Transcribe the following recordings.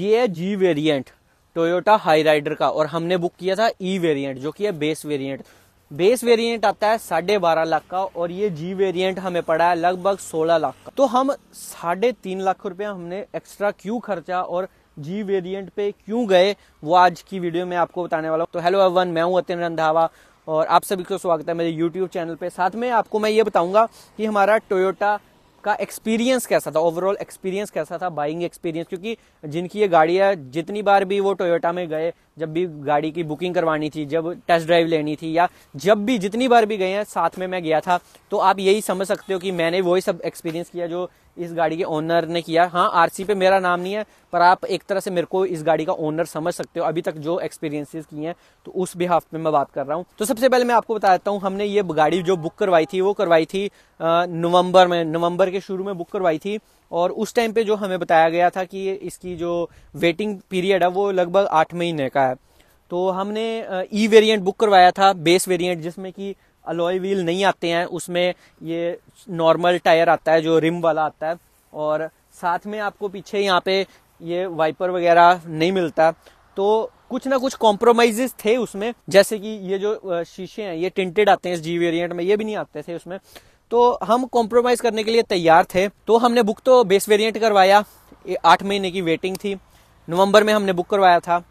ये है जी वेरिएंट टोयोटा हाई राइडर का और हमने बुक किया था ई e वेरिएंट जो कि है बेस वेरिएंट बेस वेरिएंट आता है साढ़े बारह लाख का और ये जी वेरिएंट हमें पड़ा है लगभग सोलह लाख का तो हम साढ़े तीन लाख रुपया हमने एक्स्ट्रा क्यों खर्चा और जी वेरिएंट पे क्यों गए वो आज की वीडियो में आपको बताने वाला हूँ तो हेलो एवन मैं हूँ अतिन रंधावा और आप सभी को स्वागत है मेरे यूट्यूब चैनल पे साथ में आपको मैं ये बताऊंगा कि हमारा टोयोटा का एक्सपीरियंस कैसा था ओवरऑल एक्सपीरियंस कैसा था बाइंग एक्सपीरियंस क्योंकि जिनकी ये गाड़ियाँ जितनी बार भी वो टोयोटा में गए जब भी गाड़ी की बुकिंग करवानी थी जब टेस्ट ड्राइव लेनी थी या जब भी जितनी बार भी गए हैं साथ में मैं गया था तो आप यही समझ सकते हो कि मैंने वही सब एक्सपीरियंस किया जो इस गाड़ी के ओनर ने किया हाँ आरसी पे मेरा नाम नहीं है पर आप एक तरह से मेरे को इस गाड़ी का ओनर समझ सकते हो अभी तक जो एक्सपीरियंसेस किए हैं तो उस बिहाफ पे मैं बात कर रहा हूँ तो सबसे पहले मैं आपको बता देता हूँ हमने ये गाड़ी जो बुक करवाई थी वो करवाई थी नवंबर में नवंबर के शुरू में बुक करवाई थी और उस टाइम पे जो हमें बताया गया था कि इसकी जो वेटिंग पीरियड है वो लगभग आठ महीने का है तो हमने ई वेरिएंट बुक करवाया था बेस वेरिएंट जिसमें कि अलॉय व्हील नहीं आते हैं उसमें ये नॉर्मल टायर आता है जो रिम वाला आता है और साथ में आपको पीछे यहाँ पे ये वाइपर वगैरह नहीं मिलता तो कुछ ना कुछ कॉम्प्रोमाइजेस थे उसमें जैसे कि ये जो शीशे हैं ये टिंटेड आते हैं इस जी वेरिएंट में ये भी नहीं आते थे उसमें तो हम कॉम्प्रोमाइज करने के लिए तैयार थे तो हमने बुक तो बेस वेरिएंट करवाया आठ महीने की वेटिंग थी नवंबर में हमने बुक करवाया था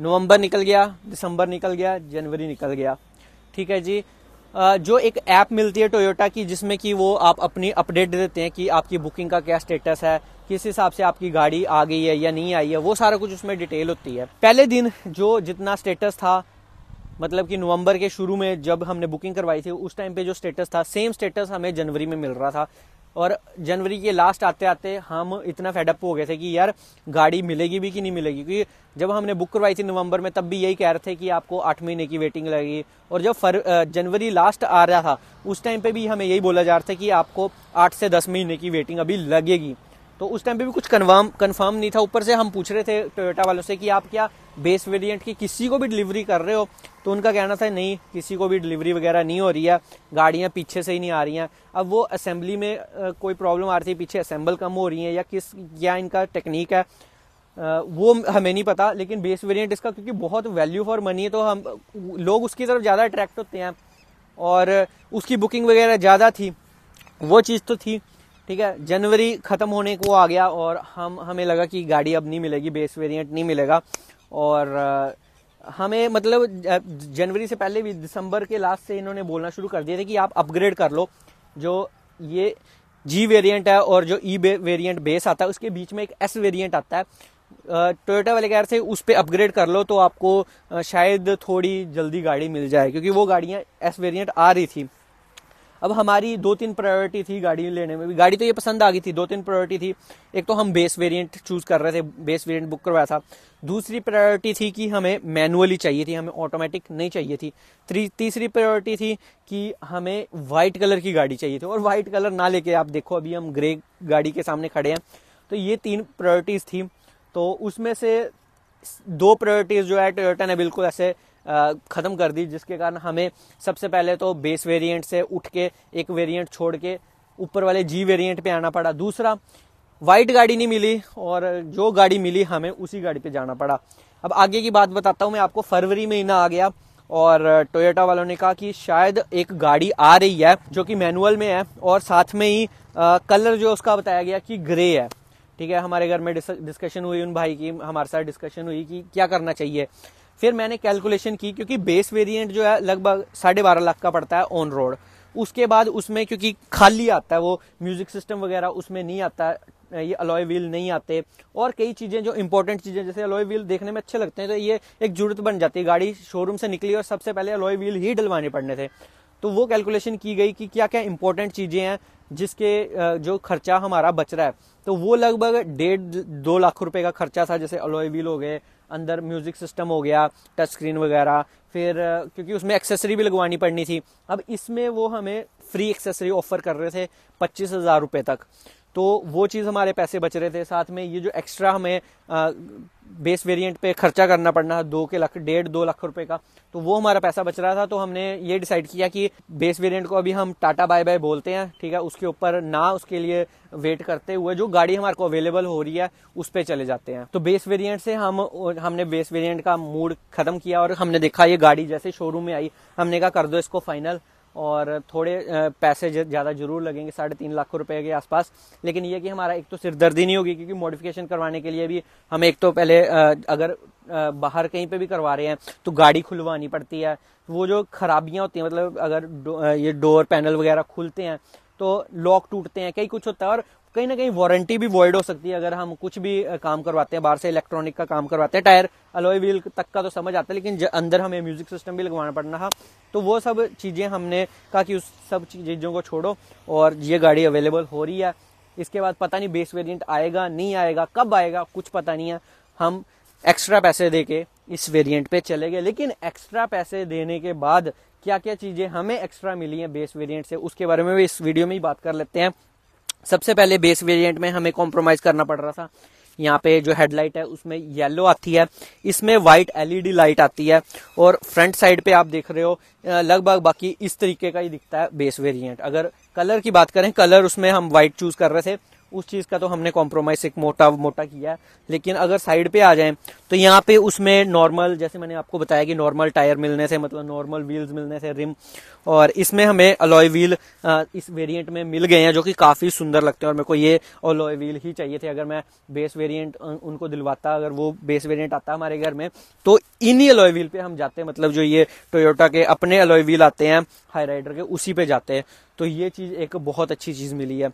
नवंबर निकल गया दिसंबर निकल गया जनवरी निकल गया ठीक है जी जो एक ऐप मिलती है टोयोटा की जिसमें कि वो आप अपनी अपडेट देते हैं कि आपकी बुकिंग का क्या स्टेटस है किस हिसाब से आपकी गाड़ी आ गई है या नहीं आई है वो सारा कुछ उसमें डिटेल होती है पहले दिन जो जितना स्टेटस था मतलब कि नवंबर के शुरू में जब हमने बुकिंग करवाई थी उस टाइम पे जो स्टेटस था सेम स्टेटस हमें जनवरी में मिल रहा था और जनवरी के लास्ट आते आते हम इतना फेडअप हो गए थे कि यार गाड़ी मिलेगी भी कि नहीं मिलेगी क्योंकि जब हमने बुक करवाई थी नवंबर में तब भी यही कह रहे थे कि आपको आठ महीने की वेटिंग लगेगी और जब फर जनवरी लास्ट आ रहा था उस टाइम पे भी हमें यही बोला जा रहा था कि आपको आठ से दस महीने की वेटिंग अभी लगेगी तो उस टाइम पे भी कुछ कन्फर्म कन्फर्म नहीं था ऊपर से हम पूछ रहे थे टोयोटा वालों से कि आप क्या बेस वेरिएंट की किसी को भी डिलीवरी कर रहे हो तो उनका कहना था नहीं किसी को भी डिलीवरी वगैरह नहीं हो रही है गाड़ियाँ पीछे से ही नहीं आ रही हैं अब वो असेंबली में कोई प्रॉब्लम आ रही थी पीछे असेंबल कम हो रही है या किस या इनका टेक्निक है वो हमें नहीं पता लेकिन बेस वेरियंट इसका क्योंकि बहुत वैल्यू फॉर मनी है तो हम लोग उसकी तरफ ज़्यादा अट्रैक्ट होते हैं और उसकी बुकिंग वगैरह ज़्यादा थी वो चीज़ तो थी ठीक है जनवरी ख़त्म होने को आ गया और हम हमें लगा कि गाड़ी अब नहीं मिलेगी बेस वेरिएंट नहीं मिलेगा और हमें मतलब जनवरी से पहले भी दिसंबर के लास्ट से इन्होंने बोलना शुरू कर दिया था कि आप अपग्रेड कर लो जो ये जी वेरिएंट है और जो ई वेरिएंट बेस आता है उसके बीच में एक एस वेरिएंट आता है टोयोटा वाले कैर से उस पर अपग्रेड कर लो तो आपको शायद थोड़ी जल्दी गाड़ी मिल जाए क्योंकि वो गाड़ियाँ एस वेरियंट आ रही थी अब हमारी दो तीन प्रायोरिटी थी गाड़ी लेने में भी गाड़ी तो ये पसंद आ गई थी दो तीन प्रायोरिटी थी एक तो हम बेस वेरिएंट चूज कर रहे थे बेस वेरिएंट बुक करवाया था दूसरी प्रायोरिटी थी कि हमें मैनुअली चाहिए थी हमें ऑटोमेटिक नहीं चाहिए थी तीसरी प्रायोरिटी थी कि हमें वाइट कलर की गाड़ी चाहिए थी और वाइट कलर ना लेके आप देखो अभी हम ग्रे गाड़ी के सामने खड़े हैं तो ये तीन प्रायोरिटीज़ थी तो उसमें से दो प्रायोरिटीज़ जो है टोयोटा ने बिल्कुल ऐसे ख़त्म कर दी जिसके कारण हमें सबसे पहले तो बेस वेरिएंट से उठ के एक वेरिएंट छोड़ के ऊपर वाले जी वेरिएंट पे आना पड़ा दूसरा वाइट गाड़ी नहीं मिली और जो गाड़ी मिली हमें उसी गाड़ी पे जाना पड़ा अब आगे की बात बताता हूँ मैं आपको फरवरी महीना आ गया और टोयोटा वालों ने कहा कि शायद एक गाड़ी आ रही है जो कि मैनुअल में है और साथ में ही आ, कलर जो उसका बताया गया कि ग्रे है ठीक है हमारे घर में डिस्कशन हुई उन भाई की हमारे साथ डिस्कशन हुई कि क्या करना चाहिए फिर मैंने कैलकुलेशन की क्योंकि बेस वेरिएंट जो है लगभग साढ़े बारह लाख का पड़ता है ऑन रोड उसके बाद उसमें क्योंकि खाली आता है वो म्यूजिक सिस्टम वगैरह उसमें नहीं आता ये अलॉय व्हील नहीं आते और कई चीज़ें जो इंपॉर्टेंट चीज़ें जैसे अलॉय व्हील देखने में अच्छे लगते हैं तो ये एक जरूरत बन जाती है गाड़ी शोरूम से निकली और सबसे पहले अलॉय व्हील ही डलवाने पड़ने थे तो वो कैलकुलेशन की गई कि क्या क्या इंपॉर्टेंट चीज़ें हैं जिसके जो खर्चा हमारा बच रहा है तो वो लगभग डेढ़ दो लाख रुपए का खर्चा था जैसे अलॉय व्हील हो गए अंदर म्यूजिक सिस्टम हो गया टच स्क्रीन वगैरह फिर क्योंकि उसमें एक्सेसरी भी लगवानी पड़नी थी अब इसमें वो हमें फ्री एक्सेसरी ऑफर कर रहे थे पच्चीस हज़ार रुपये तक तो वो चीज़ हमारे पैसे बच रहे थे साथ में ये जो एक्स्ट्रा हमें आ, बेस वेरिएंट पे खर्चा करना पड़ना दो के लख डेढ़ दो लाख रुपए का तो वो हमारा पैसा बच रहा था तो हमने ये डिसाइड किया कि बेस वेरिएंट को अभी हम टाटा बाय बाय बोलते हैं ठीक है उसके ऊपर ना उसके लिए वेट करते हुए जो गाड़ी हमारे को अवेलेबल हो रही है उस पर चले जाते हैं तो बेस वेरियंट से हम हमने बेस वेरियंट का मूड खत्म किया और हमने देखा ये गाड़ी जैसे शोरूम में आई हमने कहा कर दो इसको फाइनल और थोड़े पैसे ज़्यादा जरूर लगेंगे साढ़े तीन लाख रुपए के आसपास लेकिन ये कि हमारा एक तो सिरदर्दी नहीं होगी क्योंकि मॉडिफिकेशन करवाने के लिए भी हम एक तो पहले अगर बाहर कहीं पे भी करवा रहे हैं तो गाड़ी खुलवानी पड़ती है वो जो खराबियाँ होती हैं मतलब अगर ये डोर पैनल वगैरह खुलते हैं तो लॉक टूटते हैं कई कुछ होता है और कहीं ना कहीं वारंटी भी वॉइड हो सकती है अगर हम कुछ भी काम करवाते हैं बाहर से इलेक्ट्रॉनिक का काम करवाते हैं टायर अलॉय व्हील तक का तो समझ आता है लेकिन अंदर हमें म्यूजिक सिस्टम भी लगवाना पड़ना है तो वो सब चीज़ें हमने कहा कि उस सब चीज़ों को छोड़ो और ये गाड़ी अवेलेबल हो रही है इसके बाद पता नहीं बेस वेरियंट आएगा नहीं आएगा कब आएगा कुछ पता नहीं है हम एक्स्ट्रा पैसे दे के इस वेरियंट पे चले गए लेकिन एक्स्ट्रा पैसे देने के बाद क्या क्या चीज़ें हमें एक्स्ट्रा मिली हैं बेस वेरियंट से उसके बारे में भी इस वीडियो में ही बात कर लेते हैं सबसे पहले बेस वेरिएंट में हमें कॉम्प्रोमाइज करना पड़ रहा था यहाँ पे जो हेडलाइट है उसमें येलो आती है इसमें व्हाइट एलईडी लाइट आती है और फ्रंट साइड पे आप देख रहे हो लगभग बाकी इस तरीके का ही दिखता है बेस वेरिएंट अगर कलर की बात करें कलर उसमें हम व्हाइट चूज कर रहे थे उस चीज़ का तो हमने कॉम्प्रोमाइज़ एक मोटा मोटा किया लेकिन अगर साइड पे आ जाए तो यहाँ पे उसमें नॉर्मल जैसे मैंने आपको बताया कि नॉर्मल टायर मिलने से मतलब नॉर्मल व्हील्स मिलने से रिम और इसमें हमें अलॉय व्हील इस वेरिएंट में मिल गए हैं जो कि काफ़ी सुंदर लगते हैं और मेरे को ये अलॉय व्हील ही चाहिए थे अगर मैं बेस वेरियंट उनको दिलवाता अगर वो बेस वेरियंट आता हमारे घर में तो इन्हीं अलॉय व्हील पे हम जाते हैं मतलब जो ये टोयोटा के अपने अलॉय व्हील आते हैं हाई राइडर के उसी पे जाते हैं तो ये चीज़ एक बहुत अच्छी चीज़ मिली है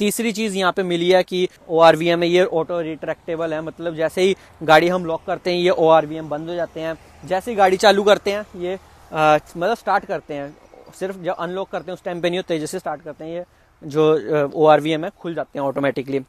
तीसरी चीज़ यहाँ पे मिली है कि ओ में ये ऑटो रिट्रेक्टेबल है मतलब जैसे ही गाड़ी हम लॉक करते हैं ये ओ बंद हो जाते हैं जैसे ही गाड़ी चालू करते हैं ये आ, मतलब स्टार्ट करते हैं सिर्फ जब अनलॉक करते हैं उस टाइम पे नहीं होते जैसे स्टार्ट करते हैं ये जो ओ आर वी एम है खुल जाते हैं ऑटोमेटिकली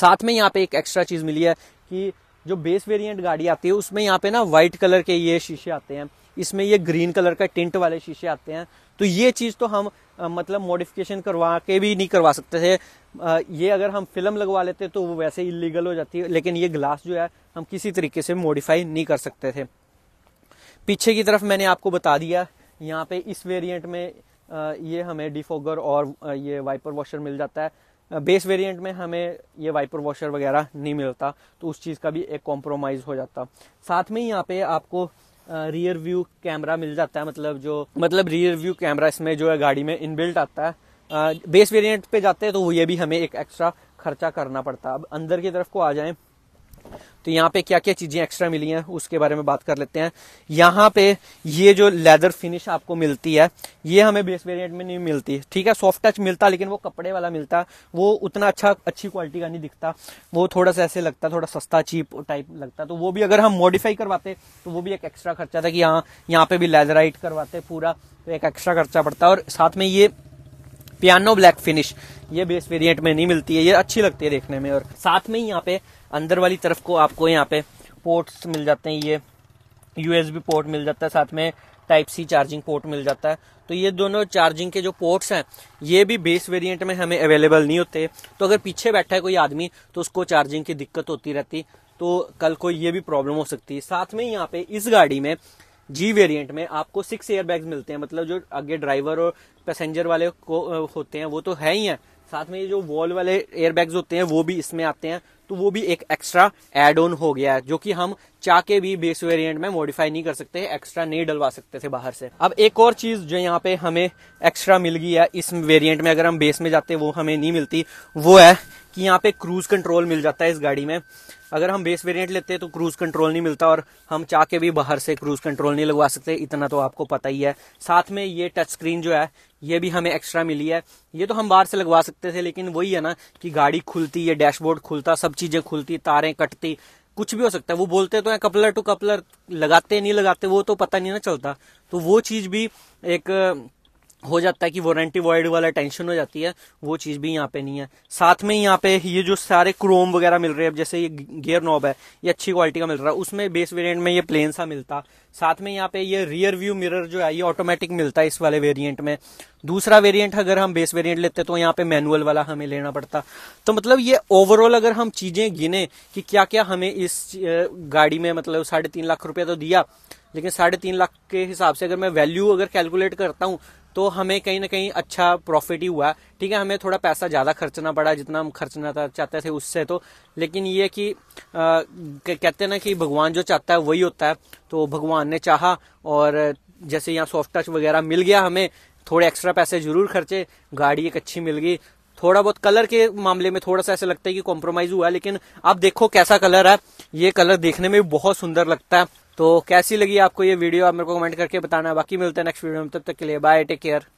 साथ में यहाँ पे एक एक्स्ट्रा चीज़ मिली है कि जो बेस वेरिएंट गाड़ी आती है उसमें यहाँ पे ना व्हाइट कलर के ये शीशे आते हैं इसमें ये ग्रीन कलर का टिंट वाले शीशे आते हैं तो ये चीज़ तो हम आ, मतलब मॉडिफिकेशन करवा के भी नहीं करवा सकते थे आ, ये अगर हम फिल्म लगवा लेते तो वो वैसे इलीगल हो जाती है लेकिन ये ग्लास जो है हम किसी तरीके से मॉडिफाई नहीं कर सकते थे पीछे की तरफ मैंने आपको बता दिया यहाँ पे इस वेरिएंट में आ, ये हमें डिफोगर और ये वाइपर वॉशर मिल जाता है बेस वेरिएंट में हमें ये वाइपर वॉशर वगैरह नहीं मिलता तो उस चीज़ का भी एक कॉम्प्रोमाइज़ हो जाता साथ में यहाँ पे आपको रियर व्यू कैमरा मिल जाता है मतलब जो मतलब रियर व्यू कैमरा इसमें जो है गाड़ी में इनबिल्ट आता है बेस वेरिएंट पे जाते हैं तो ये भी हमें एक एक्स्ट्रा खर्चा करना पड़ता है अब अंदर की तरफ को आ जाएं तो यहाँ पे क्या क्या चीजें एक्स्ट्रा मिली हैं उसके बारे में बात कर लेते हैं यहाँ पे ये जो लेदर फिनिश आपको मिलती है ये हमें बेस वेरिएंट में नहीं मिलती ठीक है सॉफ्ट टच मिलता लेकिन वो कपड़े वाला मिलता वो उतना अच्छा अच्छी क्वालिटी का नहीं दिखता वो थोड़ा सा ऐसे लगता थोड़ा सस्ता चीप टाइप लगता तो वो भी अगर हम मॉडिफाई करवाते तो वो भी एक एक्स्ट्रा खर्चा था कि यहाँ यहाँ पे भी लेदराइट करवाते पूरा तो एक एक्स्ट्रा खर्चा पड़ता है और साथ में ये पियानो ब्लैक फिनिश ये बेस वेरिएंट में नहीं मिलती है ये अच्छी लगती है देखने में और साथ में ही यहाँ पे अंदर वाली तरफ को आपको यहाँ पे पोर्ट्स मिल जाते हैं ये यूएसबी पोर्ट मिल जाता है साथ में टाइप सी चार्जिंग पोर्ट मिल जाता है तो ये दोनों चार्जिंग के जो पोर्ट्स हैं ये भी बेस वेरिएंट में हमें अवेलेबल नहीं होते तो अगर पीछे बैठा है कोई आदमी तो उसको चार्जिंग की दिक्कत होती रहती तो कल को ये भी प्रॉब्लम हो सकती है साथ में यहाँ पे इस गाड़ी में जी वेरिएंट में आपको सिक्स एयरबैग्स मिलते हैं मतलब जो आगे ड्राइवर और पैसेंजर वाले को होते हैं वो तो है ही है साथ में ये जो वॉल वाले एयर बैग होते हैं वो भी इसमें आते हैं तो वो भी एक एक्स्ट्रा एड ऑन हो गया है जो कि हम चाह के भी बेस वेरिएंट में मॉडिफाई नहीं कर सकते एक्स्ट्रा नहीं डलवा सकते थे बाहर से अब एक और चीज जो यहाँ पे हमें एक्स्ट्रा मिल गई है इस वेरिएंट में अगर हम बेस में जाते हैं वो हमें नहीं मिलती वो है कि यहाँ पे क्रूज कंट्रोल मिल जाता है इस गाड़ी में अगर हम बेस वेरिएंट लेते हैं तो क्रूज कंट्रोल नहीं मिलता और हम चाह के भी बाहर से क्रूज कंट्रोल नहीं लगवा सकते इतना तो आपको पता ही है साथ में ये टच स्क्रीन जो है ये भी हमें एक्स्ट्रा मिली है ये तो हम बाहर से लगवा सकते थे लेकिन वही है ना कि गाड़ी खुलती है डैशबोर्ड खुलता सब चीजें खुलती तारें कटती कुछ भी हो सकता है वो बोलते तो हैं कपलर टू कपलर लगाते नहीं लगाते वो तो पता नहीं ना चलता तो वो चीज भी एक हो जाता है कि वारंटी वॉइड वाला टेंशन हो जाती है वो चीज़ भी यहाँ पे नहीं है साथ में यहाँ पे ये जो सारे क्रोम वगैरह मिल रहे हैं जैसे ये गियर नॉब है ये अच्छी क्वालिटी का मिल रहा है उसमें बेस वेरिएंट में ये प्लेन सा मिलता साथ में यहाँ पे ये रियर व्यू मिरर जो है ये ऑटोमेटिक मिलता है इस वाले वेरियंट में दूसरा वेरिएंट अगर हम बेस वेरिएंट लेते तो यहाँ पे मैनुअल वाला हमें लेना पड़ता तो मतलब ये ओवरऑल अगर हम चीजें गिने कि क्या क्या हमें इस गाड़ी में मतलब साढ़े तीन लाख रुपया तो दिया लेकिन साढ़े तीन लाख के हिसाब से अगर मैं वैल्यू अगर कैलकुलेट करता हूँ तो हमें कहीं ना कहीं अच्छा प्रॉफिट ही हुआ ठीक है हमें थोड़ा पैसा ज़्यादा खर्चना पड़ा जितना हम खर्चना चाहते थे उससे तो लेकिन ये कि आ, कहते हैं ना कि भगवान जो चाहता है वही होता है तो भगवान ने चाहा और जैसे यहाँ सॉफ्ट टच वगैरह मिल गया हमें थोड़े एक्स्ट्रा पैसे जरूर खर्चे गाड़ी एक अच्छी मिल गई थोड़ा बहुत कलर के मामले में थोड़ा सा ऐसा लगता है कि कॉम्प्रोमाइज हुआ है लेकिन अब देखो कैसा कलर है ये कलर देखने में बहुत सुंदर लगता है तो कैसी लगी आपको ये वीडियो आप मेरे को कमेंट करके बताना बाकी मिलते हैं नेक्स्ट वीडियो में तब तक के लिए बाय टेक केयर